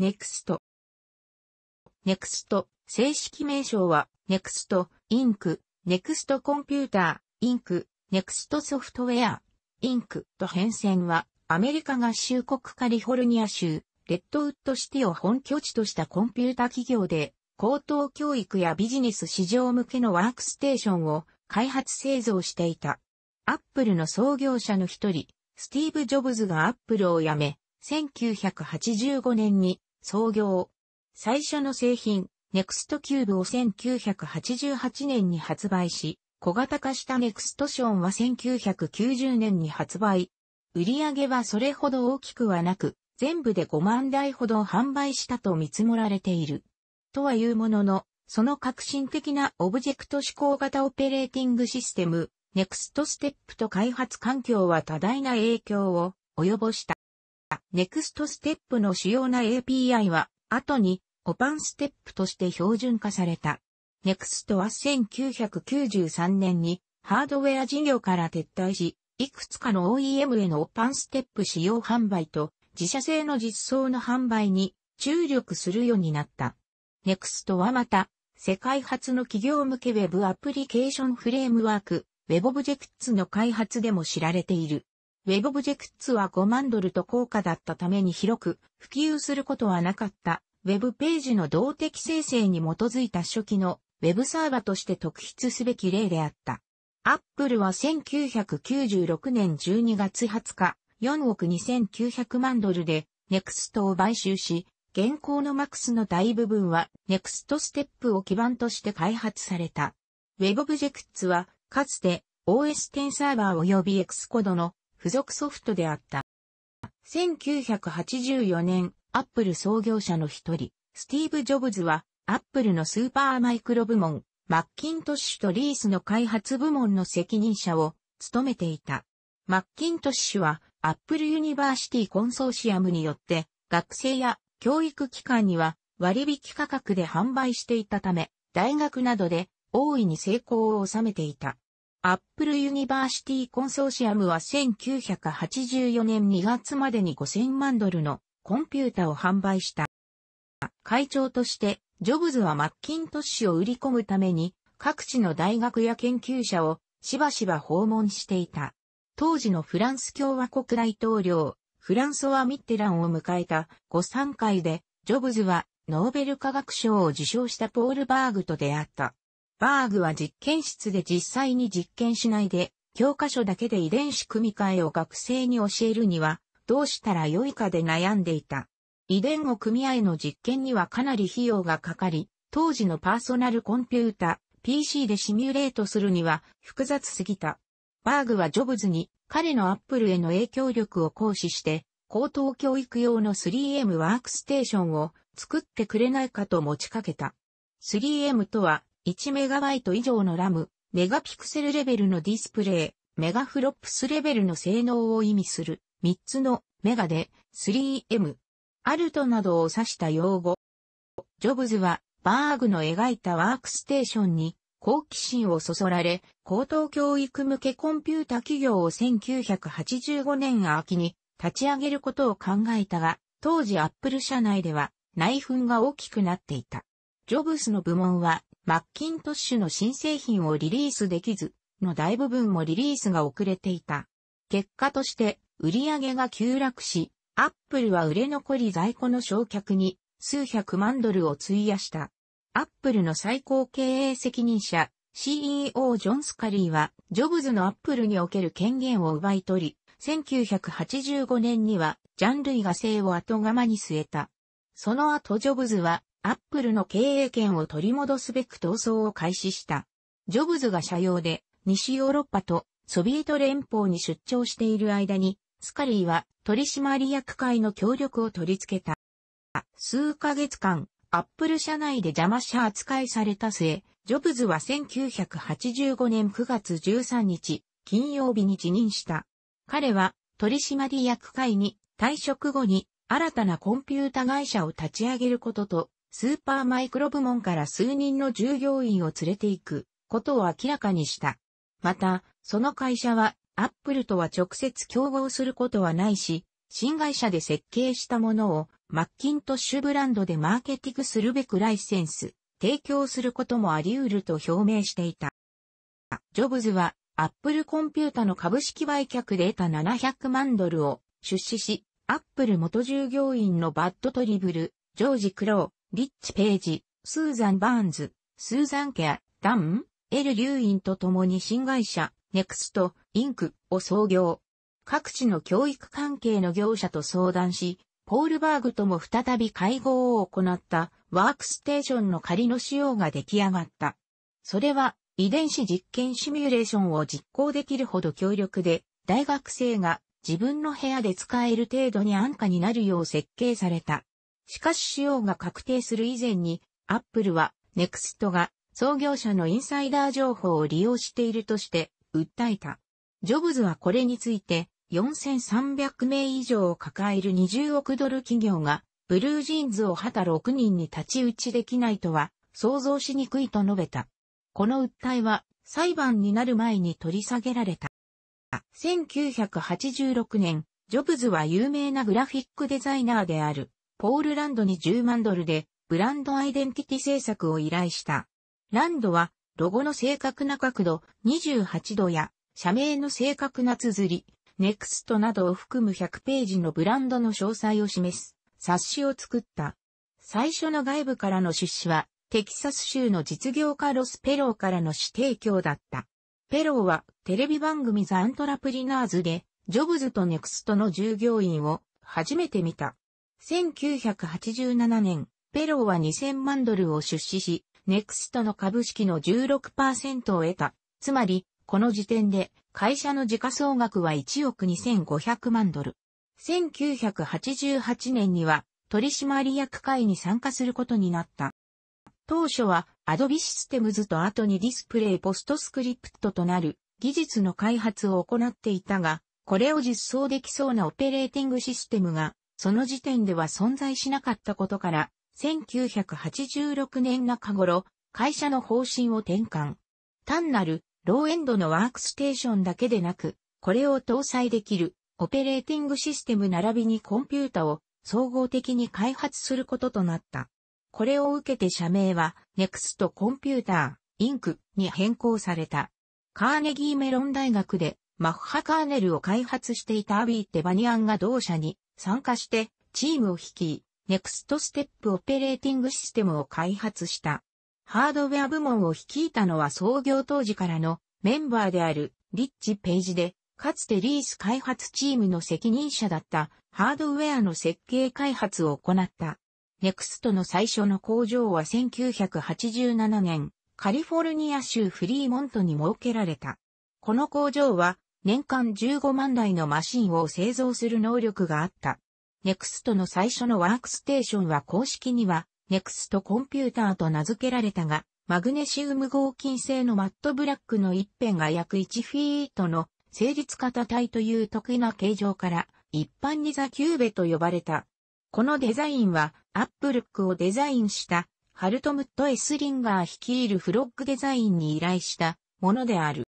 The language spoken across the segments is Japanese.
NEXT。NEXT、正式名称は、NEXT、Inc、NEXT コンピューター、Inc、NEXT ソフトウェア、Inc と変遷は、アメリカ合衆国カリフォルニア州、レッドウッドシティを本拠地としたコンピュータ企業で、高等教育やビジネス市場向けのワークステーションを開発製造していた。アップルの創業者の一人、スティーブ・ジョブズがアップルを辞め、1985年に創業。最初の製品、ネクストキューブを1988年に発売し、小型化したネクストションは1990年に発売。売り上げはそれほど大きくはなく、全部で5万台ほど販売したと見積もられている。とはいうものの、その革新的なオブジェクト指向型オペレーティングシステム、ネクストステップと開発環境は多大な影響を及ぼした。ネクストステップの主要な API は、後に、オパンステップとして標準化された。ネクストは1993年に、ハードウェア事業から撤退し、いくつかの OEM へのオパンステップ使用販売と、自社製の実装の販売に注力するようになった。ネクストはまた、世界初の企業向け Web アプリケーションフレームワーク、Web Objects の開発でも知られている。ウェブオブジェクツは5万ドルと高価だったために広く普及することはなかった。ウェブページの動的生成に基づいた初期のウェブサーバーとして特筆すべき例であった。アップルは1996年12月20日、4億2900万ドルで NEXT を買収し、現行の MAX の大部分は NEXT ステップを基盤として開発された。ウェブオブジェクツはかつて OS10 サーバー及び x c o d ドの付属ソフトであった。1984年、アップル創業者の一人、スティーブ・ジョブズは、アップルのスーパーマイクロ部門、マッキントッシュとリースの開発部門の責任者を務めていた。マッキントッシュは、アップルユニバーシティコンソーシアムによって、学生や教育機関には割引価格で販売していたため、大学などで大いに成功を収めていた。アップルユニバーシティコンソーシアムは1984年2月までに5000万ドルのコンピュータを販売した。会長として、ジョブズはマッキントッシュを売り込むために、各地の大学や研究者をしばしば訪問していた。当時のフランス共和国大統領、フランソワ・ミッテランを迎えた午餐回で、ジョブズはノーベル化学賞を受賞したポールバーグと出会った。バーグは実験室で実際に実験しないで、教科書だけで遺伝子組み換えを学生に教えるには、どうしたらよいかで悩んでいた。遺伝を組合の実験にはかなり費用がかかり、当時のパーソナルコンピュータ、PC でシミュレートするには複雑すぎた。バーグはジョブズに彼のアップルへの影響力を行使して、高等教育用の 3M ワークステーションを作ってくれないかと持ちかけた。3M とは 1MB 以上のラム、メガピクセルレベルのディスプレイ、メガフロップスレベルの性能を意味する3つのメガで 3M、アルトなどを指した用語。ジョブズはバーグの描いたワークステーションに好奇心をそそられ、高等教育向けコンピュータ企業を1985年秋に立ち上げることを考えたが、当時アップル社内では内紛が大きくなっていた。ジョブスの部門はマッキントッシュの新製品をリリースできず、の大部分もリリースが遅れていた。結果として、売上が急落し、アップルは売れ残り在庫の焼却に数百万ドルを費やした。アップルの最高経営責任者、CEO ジョン・スカリーは、ジョブズのアップルにおける権限を奪い取り、1985年には、ジャン・ルイが生を後釜に据えた。その後ジョブズは、アップルの経営権を取り戻すべく闘争を開始した。ジョブズが社用で西ヨーロッパとソビエト連邦に出張している間に、スカリーは取締役会の協力を取り付けた。数ヶ月間、アップル社内で邪魔者扱いされた末、ジョブズは1985年9月13日、金曜日に辞任した。彼は取締役会に退職後に新たなコンピュータ会社を立ち上げることとスーパーマイクロ部門から数人の従業員を連れて行くことを明らかにした。また、その会社はアップルとは直接競合することはないし、新会社で設計したものをマッキントッシュブランドでマーケティングするべくライセンス、提供することもあり得ると表明していた。ジョブズはアップルコンピュータの株式売却で得た700万ドルを出資し、アップル元従業員のバッドトリブル、ジョージ・クロリッチ・ページ、スーザン・バーンズ、スーザン・ケア、ダン、エル・リューインと共に新会社、ネクスト、インクを創業。各地の教育関係の業者と相談し、ポールバーグとも再び会合を行ったワークステーションの仮の仕様が出来上がった。それは遺伝子実験シミュレーションを実行できるほど強力で、大学生が自分の部屋で使える程度に安価になるよう設計された。しかし使用が確定する以前に、アップルは、ネクストが創業者のインサイダー情報を利用しているとして、訴えた。ジョブズはこれについて、4300名以上を抱える20億ドル企業が、ブルージーンズを旗6人に立ち打ちできないとは、想像しにくいと述べた。この訴えは、裁判になる前に取り下げられた。1986年、ジョブズは有名なグラフィックデザイナーである。ポールランドに10万ドルで、ブランドアイデンティティ制作を依頼した。ランドは、ロゴの正確な角度28度や、社名の正確な綴り、ネクストなどを含む100ページのブランドの詳細を示す冊子を作った。最初の外部からの出資は、テキサス州の実業家ロス・ペローからの指定教だった。ペローはテレビ番組ザ・アントラプリナーズで、ジョブズとネクストの従業員を初めて見た。1987年、ペローは2000万ドルを出資し、ネクストの株式の16%を得た。つまり、この時点で会社の時価総額は1億2500万ドル。1988年には取締役会に参加することになった。当初はアドビシステムズと後にディスプレイポストスクリプトとなる技術の開発を行っていたが、これを実装できそうなオペレーティングシステムがその時点では存在しなかったことから、1986年中頃、会社の方針を転換。単なる、ローエンドのワークステーションだけでなく、これを搭載できる、オペレーティングシステム並びにコンピュータを総合的に開発することとなった。これを受けて社名は Next Computer Inc. に変更された。カーネギーメロン大学でマッハカーネルを開発していたアビー・テバニアンが同社に参加してチームを率い、ネクストステップオペレーティングシステムを開発した。ハードウェア部門を率いたのは創業当時からのメンバーであるリッチ・ペイジで、かつてリース開発チームの責任者だったハードウェアの設計開発を行った。ネクストの最初の工場は1987年、カリフォルニア州フリーモントに設けられた。この工場は年間15万台のマシンを製造する能力があった。ネクストの最初のワークステーションは公式には、ネクストコンピューターと名付けられたが、マグネシウム合金製のマットブラックの一辺が約1フィートの成立型体という得意な形状から、一般にザ・キューベと呼ばれた。このデザインは、アップルックをデザインした、ハルトムット・エスリンガー率いるフロッグデザインに依頼したものである。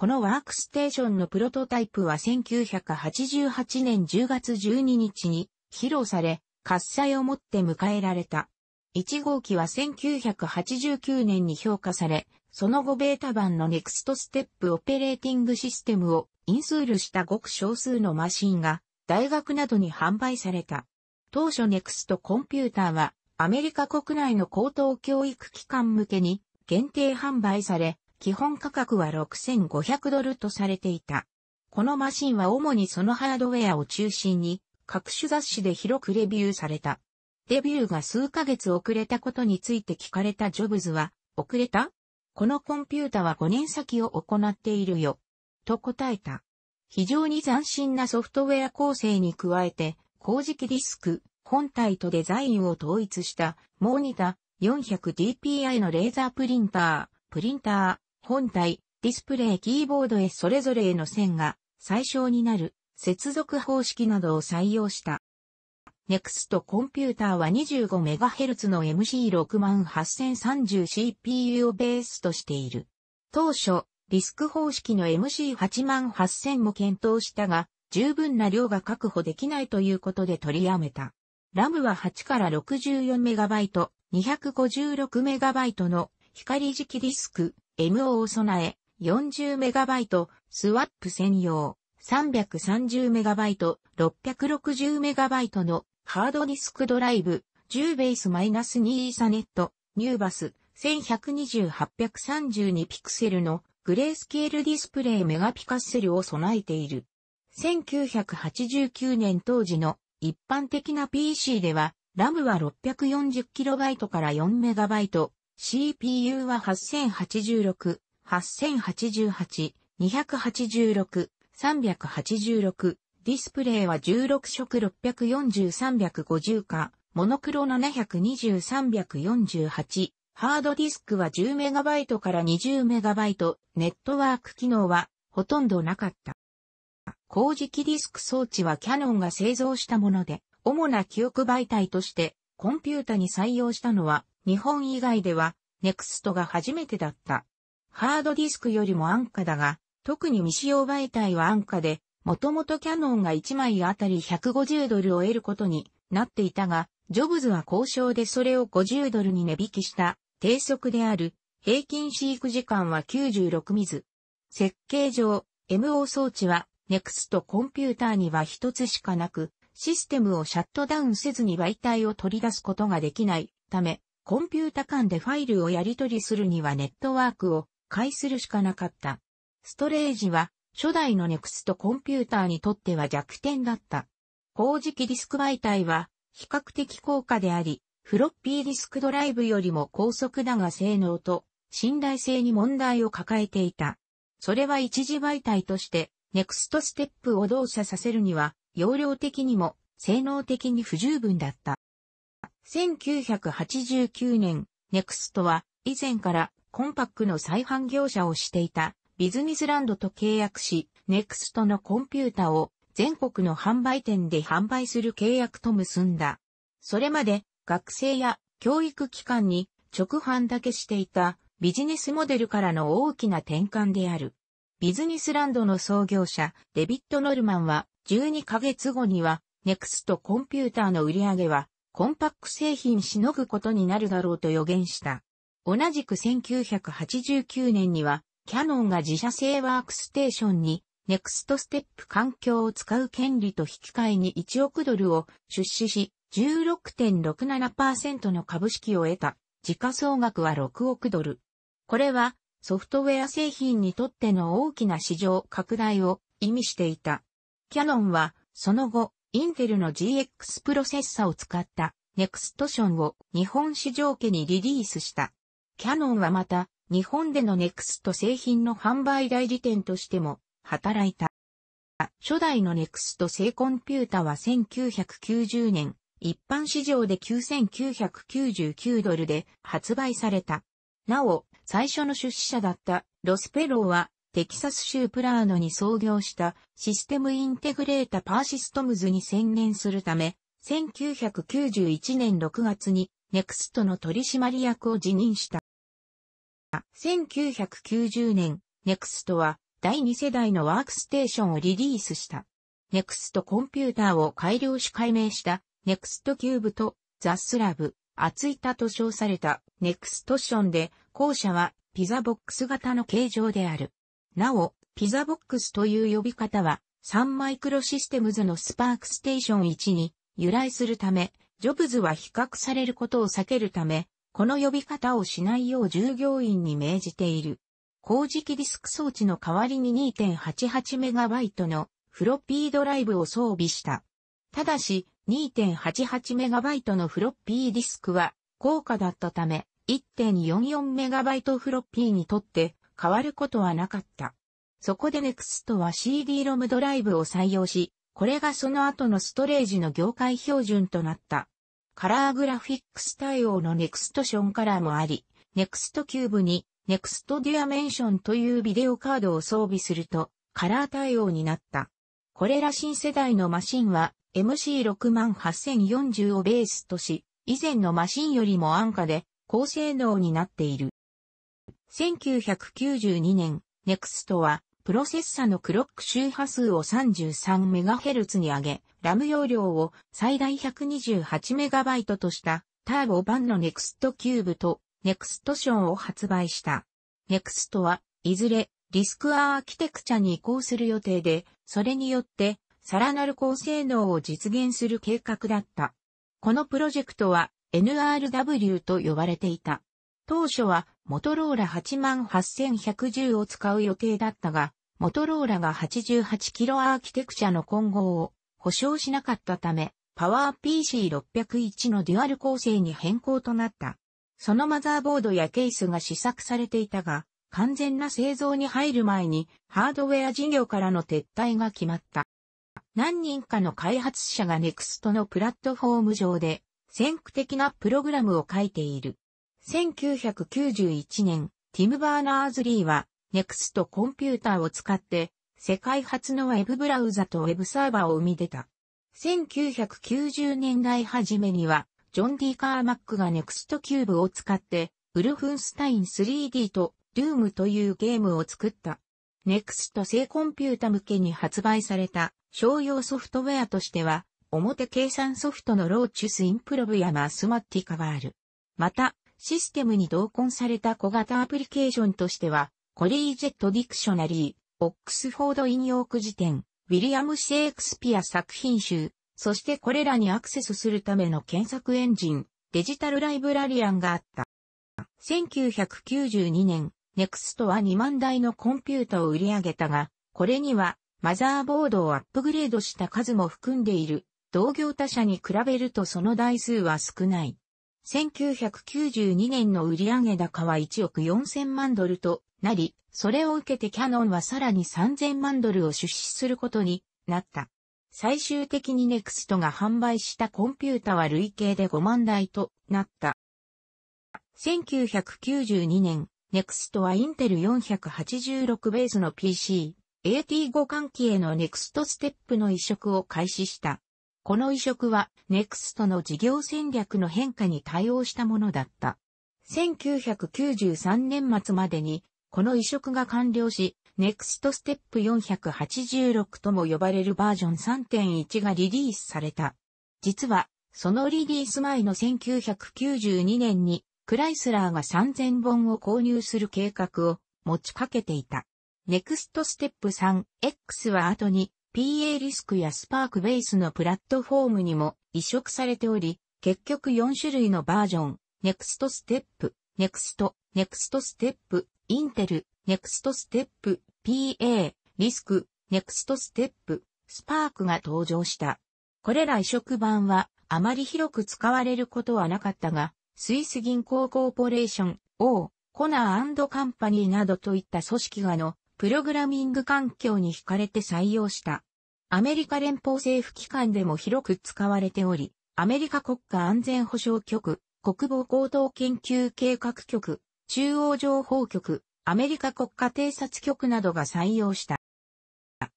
このワークステーションのプロトタイプは1988年10月12日に披露され、喝采をもって迎えられた。1号機は1989年に評価され、その後ベータ版の Next Step オペレーティングシステムをインスールしたごく少数のマシンが大学などに販売された。当初 Next コンピューターはアメリカ国内の高等教育機関向けに限定販売され、基本価格は6500ドルとされていた。このマシンは主にそのハードウェアを中心に各種雑誌で広くレビューされた。デビューが数ヶ月遅れたことについて聞かれたジョブズは、遅れたこのコンピュータは5年先を行っているよ。と答えた。非常に斬新なソフトウェア構成に加えて、工事機ディスク、本体とデザインを統一した、モニタ、400dpi のレーザープリンター、プリンター、本体、ディスプレイキーボードへそれぞれへの線が最小になる接続方式などを採用した。NEXT コンピューターは 25MHz の MC68030CPU をベースとしている。当初、リスク方式の MC88000 も検討したが、十分な量が確保できないということで取りやめた。RAM は8から 64MB、256MB の光磁気ディスク MO を備え、40MB、スワップ専用、330MB、660MB のハードディスクドライブ、10ベース -2 イーサネット、ニューバス、120832ピクセルのグレースケールディスプレイメガピカッセルを備えている。1989年当時の一般的な PC では、ラムは 640KB から 4MB、CPU は8086、8088、286、386、ディスプレイは16色640-350か、モノクロ720-348、ハードディスクは1 0イトから2 0イト。ネットワーク機能はほとんどなかった。工事機ディスク装置はキャノンが製造したもので、主な記憶媒体としてコンピュータに採用したのは日本以外では、ネクストが初めてだった。ハードディスクよりも安価だが、特に未使用媒体は安価で、もともとキャノンが1枚あたり150ドルを得ることになっていたが、ジョブズは交渉でそれを50ドルに値引きした低速である平均飼育時間は96ミズ。設計上、MO 装置は NEXT コンピューターには一つしかなく、システムをシャットダウンせずに媒体を取り出すことができないため、コンピュータ間でファイルをやり取りするにはネットワークを介するしかなかった。ストレージは初代のネクストコンピューターにとっては弱点だった。工事機ディスク媒体は比較的高価であり、フロッピーディスクドライブよりも高速だが性能と信頼性に問題を抱えていた。それは一時媒体としてネクストステップを動作させるには容量的にも性能的に不十分だった。1989年、ネクストは以前からコンパックの再販業者をしていたビズニスランドと契約し、ネクストのコンピュータを全国の販売店で販売する契約と結んだ。それまで学生や教育機関に直販だけしていたビジネスモデルからの大きな転換である。ビズニスランドの創業者デビッド・ノルマンは12ヶ月後にはネクストコンピューターの売り上げはコンパック製品しのぐことになるだろうと予言した。同じく1989年には、キャノンが自社製ワークステーションに、ネクストステップ環境を使う権利と引き換えに1億ドルを出資し、16.67%の株式を得た。時価総額は6億ドル。これはソフトウェア製品にとっての大きな市場拡大を意味していた。キャノンはその後インテルの GX プロセッサを使ったネクストションを日本市場家にリリースした。キャノンはまた日本でのネクスト製品の販売代理店としても働いた。初代のネクスト製コンピュータは1990年一般市場で9999ドルで発売された。なお、最初の出資者だったロスペローはテキサス州プラーノに創業したシステムインテグレータパーシストムズに専念するため、1991年6月にネクストの取締役を辞任した。1990年、ネクストは第2世代のワークステーションをリリースした。ネクストコンピューターを改良し解明したネクストキューブとザスラブ、アツイタと称されたネクストションで、後者はピザボックス型の形状である。なお、ピザボックスという呼び方は、サンマイクロシステムズのスパークステーション1に由来するため、ジョブズは比較されることを避けるため、この呼び方をしないよう従業員に命じている。工事機ディスク装置の代わりに 2.88MB のフロッピードライブを装備した。ただし、2.88MB のフロッピーディスクは高価だったため、1.44MB フロッピーにとって変わることはなかった。そこで NEXT は CD-ROM ドライブを採用し、これがその後のストレージの業界標準となった。カラーグラフィックス対応の NEXT ションカラーもあり、NEXT キューブに NEXT デュアメンションというビデオカードを装備すると、カラー対応になった。これら新世代のマシンは MC68040 をベースとし、以前のマシンよりも安価で高性能になっている。1992年、ネクストは、プロセッサのクロック周波数を 33MHz に上げ、ラム容量を最大 128MB としたターボ版の NEXT キューブと NEXT ションを発売した。NEXT はいずれリスクアーキテクチャに移行する予定で、それによってさらなる高性能を実現する計画だった。このプロジェクトは NRW と呼ばれていた。当初はモトローラ88110を使う予定だったが、モトローラが8 8 k ロアーキテクチャの混合を保証しなかったため、パワー PC601 のデュアル構成に変更となった。そのマザーボードやケースが試作されていたが、完全な製造に入る前にハードウェア事業からの撤退が決まった。何人かの開発者が NEXT のプラットフォーム上で先駆的なプログラムを書いている。1991年、ティム・バーナーズ・リーは、ネクストコンピューターを使って、世界初のウェブブラウザとウェブサーバーを生み出た。1990年代初めには、ジョン・ディ・カーマックがネクストキューブを使って、ウルフンスタイン 3D とゥームというゲームを作った。ネクスト製コンピュータ向けに発売された商用ソフトウェアとしては、表計算ソフトのローチュスインプロブやマスマッティカがある。また、システムに同梱された小型アプリケーションとしては、コリージェットディクショナリー、オックスフォードイン・ヨーク辞典、ウィリアム・シェイクスピア作品集、そしてこれらにアクセスするための検索エンジン、デジタルライブラリアンがあった。1992年、ネクストは2万台のコンピュータを売り上げたが、これにはマザーボードをアップグレードした数も含んでいる。同業他社に比べるとその台数は少ない。1992年の売上高は1億4000万ドルとなり、それを受けてキャノンはさらに3000万ドルを出資することになった。最終的にネクストが販売したコンピュータは累計で5万台となった。1992年、ネクストはインテル486ベースの PC、AT5 換気へのネクストステップの移植を開始した。この移植は、ネクストの事業戦略の変化に対応したものだった。1993年末までに、この移植が完了し、ネクストステップ486とも呼ばれるバージョン3.1がリリースされた。実は、そのリリース前の1992年に、クライスラーが3000本を購入する計画を持ちかけていた。ネクストステップ 3X は後に PA リスクやスパークベースのプラットフォームにも移植されており、結局4種類のバージョン、Next Step、Next、Next Step、Intel、Next Step、PA、リスク、Next Step、スパークが登場した。これら移植版はあまり広く使われることはなかったが、スイス銀行コーポレーション、O、コナーカンパニーなどといった組織がのプログラミング環境に惹かれて採用した。アメリカ連邦政府機関でも広く使われており、アメリカ国家安全保障局、国防高等研究計画局、中央情報局、アメリカ国家偵察局などが採用した。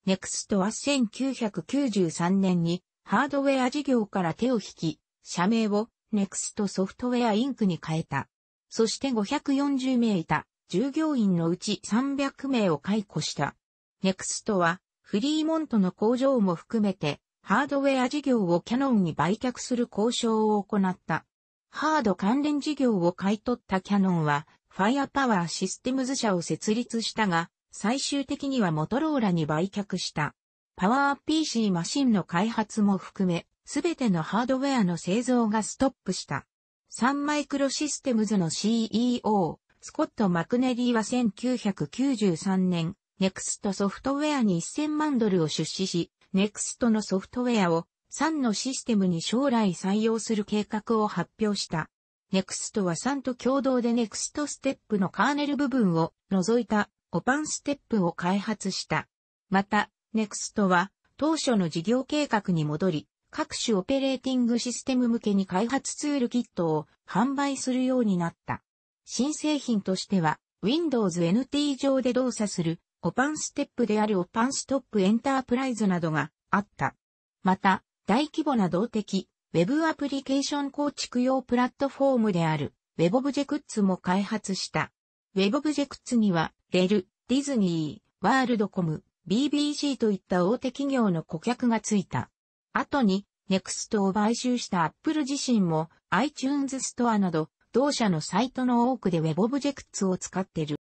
NEXT は1993年にハードウェア事業から手を引き、社名をネクストソフトウェアインクに変えた。そして540名いた従業員のうち300名を解雇した。ネクストは、フリーモントの工場も含めて、ハードウェア事業をキャノンに売却する交渉を行った。ハード関連事業を買い取ったキャノンは、ファイアパワーシステムズ社を設立したが、最終的にはモトローラに売却した。パワー PC マシンの開発も含め、すべてのハードウェアの製造がストップした。サンマイクロシステムズの CEO、スコット・マクネリーは1993年、ネクストソフトウェアに1000万ドルを出資し、ネクストのソフトウェアを3のシステムに将来採用する計画を発表した。ネクストは3と共同でネクストステップのカーネル部分を除いたオパンステップを開発した。また、ネクストは当初の事業計画に戻り、各種オペレーティングシステム向けに開発ツールキットを販売するようになった。新製品としては、Windows NT 上で動作する、オパンステップであるオパンストップエンタープライズなどがあった。また、大規模な動的、Web アプリケーション構築用プラットフォームである Web オブジェクッツも開発した。Web オブジェクッツには、レル、ディズニー、ワールドコム、BBC といった大手企業の顧客がついた。後に、ネクストを買収した Apple 自身も iTunes ストアなど同社のサイトの多くで WebObjects を使ってる。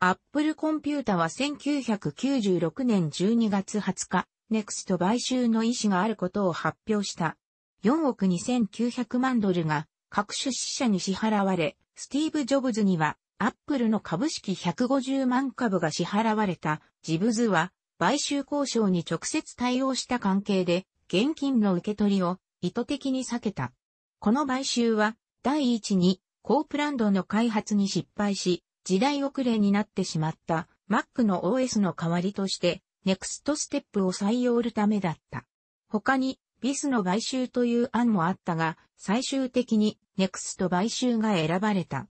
Apple Computer は1996年12月20日、Next 買収の意思があることを発表した。4億2900万ドルが各種支社に支払われ、スティーブ・ジョブズには Apple の株式150万株が支払われた。ジブズは買収交渉に直接対応した関係で現金の受け取りを意図的に避けた。この買収は第一に、高プランドの開発に失敗し、時代遅れになってしまった Mac の OS の代わりとして、ネクストステップを採用るためだった。他に、ビスの買収という案もあったが、最終的にネクスト買収が選ばれた。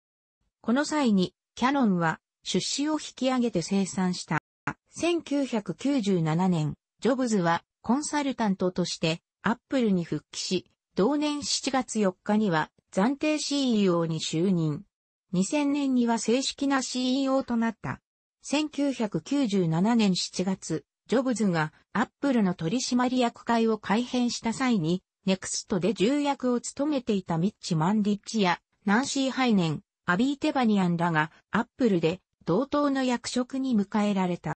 この際に、キャノンは出資を引き上げて生産した。1997年、ジョブズはコンサルタントとしてアップルに復帰し、同年7月4日には暫定 CEO に就任。2000年には正式な CEO となった。1997年7月、ジョブズがアップルの取締役会を改編した際に、ネクストで重役を務めていたミッチ・マンディッチや、ナンシー・ハイネン、アビー・テバニアンらが、アップルで同等の役職に迎えられた。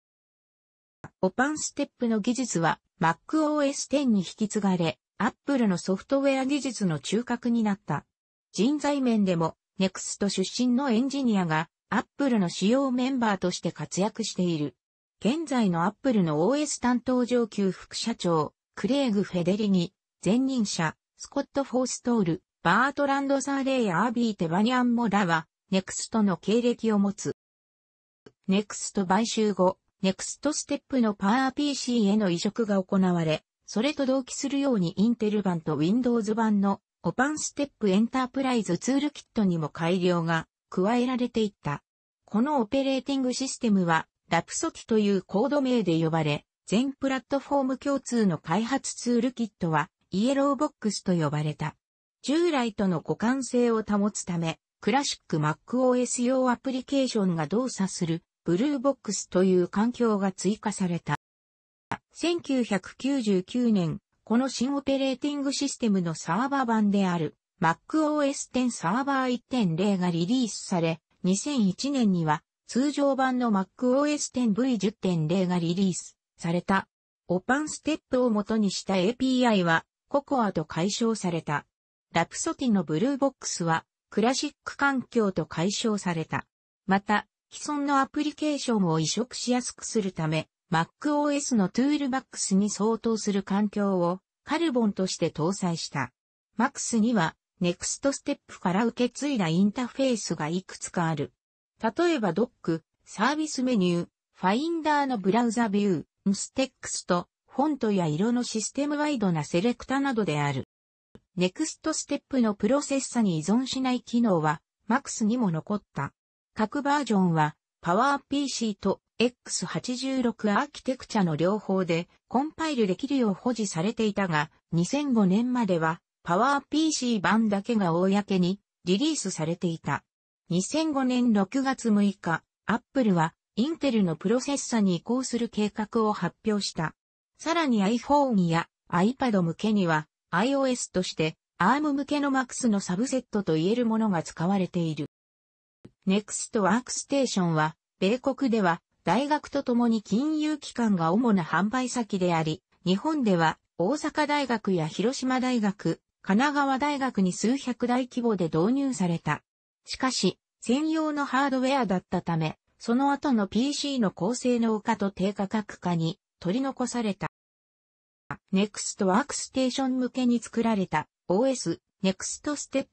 オパンステップの技術は MacOS 10に引き継がれ、Apple のソフトウェア技術の中核になった。人材面でも、ネクスト出身のエンジニアが、アップルの主要メンバーとして活躍している。現在のアップルの OS 担当上級副社長、クレイグ・フェデリニ、前任者、スコット・フォーストール、バートランド・サーレイ・アービー・テバニャンモラは、ネクストの経歴を持つ。ネクスト買収後、ネクストステップのパワー PC への移植が行われ、それと同期するようにインテル版と Windows 版のオパンステップエンタープライズツールキットにも改良が加えられていった。このオペレーティングシステムは、ラプソティというコード名で呼ばれ、全プラットフォーム共通の開発ツールキットは、イエローボックスと呼ばれた。従来との互換性を保つため、クラシック MacOS 用アプリケーションが動作する、ブルーボックスという環境が追加された。1999年、この新オペレーティングシステムのサーバ版である MacOS 10サーバー1.0がリリースされ、2001年には通常版の MacOS 10V10.0 がリリースされた。オパンステップを元にした API は COCOA と解消された。ラプソティのブルーボックスはクラシック環境と解消された。また、既存のアプリケーションを移植しやすくするため、MacOS のトゥールバックスに相当する環境をカルボンとして搭載した。MAX には Next Step から受け継いだインターフェースがいくつかある。例えばドック、サービスメニュー、ファインダーのブラウザビュー、ムステックスと、フォントや色のシステムワイドなセレクタなどである。ネクストステップのプロセッサに依存しない機能は MAX にも残った。各バージョンは PowerPC と X86 アーキテクチャの両方でコンパイルできるよう保持されていたが、2005年まではパワー PC 版だけが公にリリースされていた。2005年6月6日、アップルはインテルのプロセッサに移行する計画を発表した。さらに iPhone や iPad 向けには iOS として ARM 向けの MAX のサブセットと言えるものが使われている。NEXT ワークステーションは米国では大学とともに金融機関が主な販売先であり、日本では大阪大学や広島大学、神奈川大学に数百大規模で導入された。しかし、専用のハードウェアだったため、その後の PC の高性能化と低価格化に取り残された。NEXT ワークステーション向けに作られた OS NEXT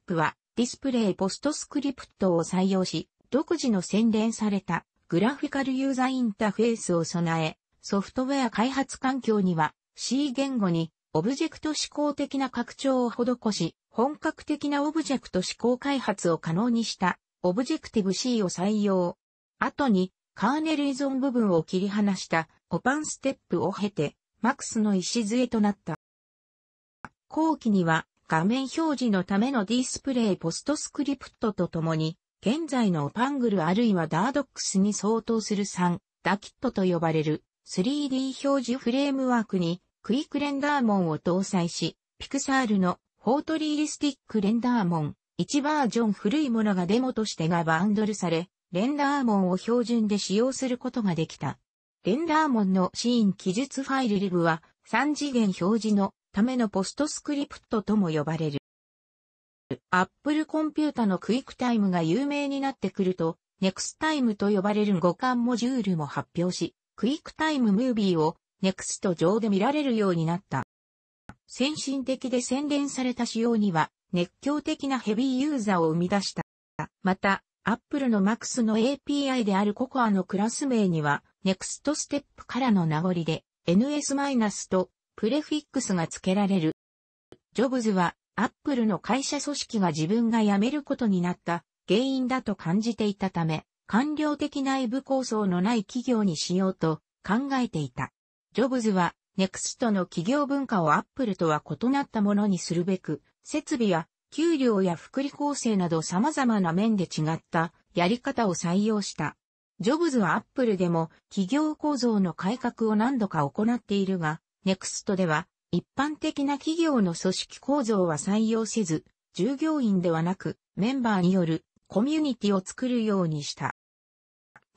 Step はディスプレイポストスクリプトを採用し、独自の洗練されたグラフィカルユーザインターフェースを備え、ソフトウェア開発環境には C 言語にオブジェクト思考的な拡張を施し、本格的なオブジェクト思考開発を可能にしたオブジェクティブ C を採用。後にカーネル依存部分を切り離したオパンステップを経て、マックスの礎となった。後期には画面表示のためのディスプレイポストスクリプトとともに現在のパングルあるいはダードックスに相当する3、ダキットと呼ばれる 3D 表示フレームワークにクイックレンダーモンを搭載し、ピクサールのフォートリーリスティックレンダーモン1バージョン古いものがデモとしてがバンドルされ、レンダーモンを標準で使用することができた。レンダーモンのシーン記述ファイルリブは3次元表示のためのポストスクリプトとも呼ばれる。アップルコンピュータのクイックタイムが有名になってくると、ネクスタイムと呼ばれる互換モジュールも発表し、クイックタイムムービーをネクスト上で見られるようになった。先進的で洗練された仕様には熱狂的なヘビーユーザーを生み出した。また、アップルの MAX の API であるココアのクラス名には、ネクストステップからの名残で NS- とプレフィックスが付けられる。ジョブズはアップルの会社組織が自分が辞めることになった原因だと感じていたため、官僚的内部構想のない企業にしようと考えていた。ジョブズは、ネクストの企業文化をアップルとは異なったものにするべく、設備や給料や福利構成など様々な面で違ったやり方を採用した。ジョブズはアップルでも企業構造の改革を何度か行っているが、ネクストでは一般的な企業の組織構造は採用せず、従業員ではなくメンバーによるコミュニティを作るようにした。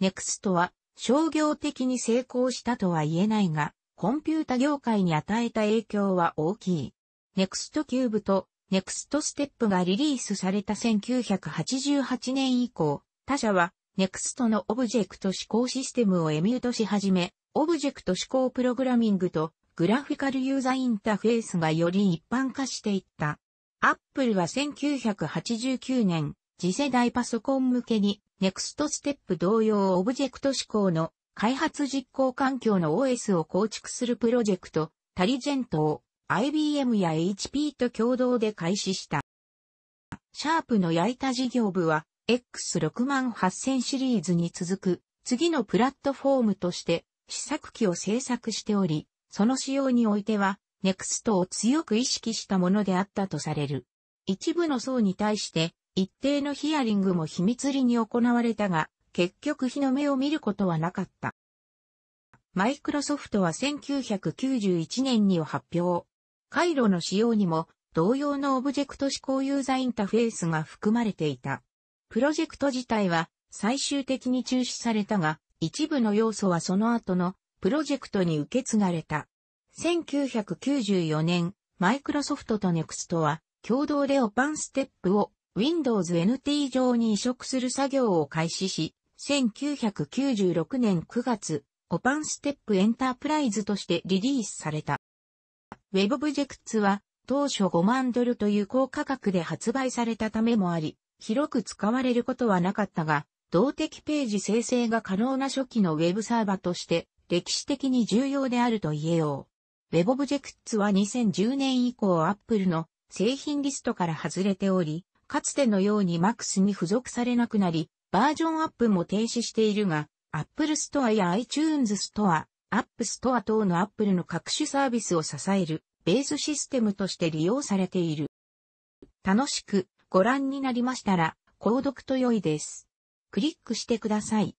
ネクストは商業的に成功したとは言えないが、コンピュータ業界に与えた影響は大きい。ネクストキューブとネクストステップがリリースされた1988年以降、他社はネクストのオブジェクト指向システムをエミュートし始め、オブジェクト指向プログラミングとグラフィカルユーザーインターフェースがより一般化していった。アップルは1989年、次世代パソコン向けに、ネクストステップ同様オブジェクト指向の開発実行環境の OS を構築するプロジェクト、タリジェントを IBM や HP と共同で開始した。シャープの焼いた事業部は、X68000 シリーズに続く、次のプラットフォームとして、試作機を制作しており、その使用においては、ネクストを強く意識したものであったとされる。一部の層に対して、一定のヒアリングも秘密裏に行われたが、結局日の目を見ることはなかった。マイクロソフトは1991年にを発表。回路の使用にも同様のオブジェクト指向ユーザインターフェースが含まれていた。プロジェクト自体は最終的に中止されたが、一部の要素はその後のプロジェクトに受け継がれた。1994年、マイクロソフトとネクストは共同でオパンステップを Windows NT 上に移植する作業を開始し、1996年9月、オパンステップエンタープライズとしてリリースされた。WebObjects は当初5万ドルという高価格で発売されたためもあり、広く使われることはなかったが、動的ページ生成が可能な初期のウェブサーバーとして歴史的に重要であると言えよう。WebObjects は2010年以降 Apple の製品リストから外れており、かつてのように Max に付属されなくなり、バージョンアップも停止しているが、Apple Store や iTunes Store、App Store 等の Apple の各種サービスを支えるベースシステムとして利用されている。楽しくご覧になりましたら、購読と良いです。クリックしてください。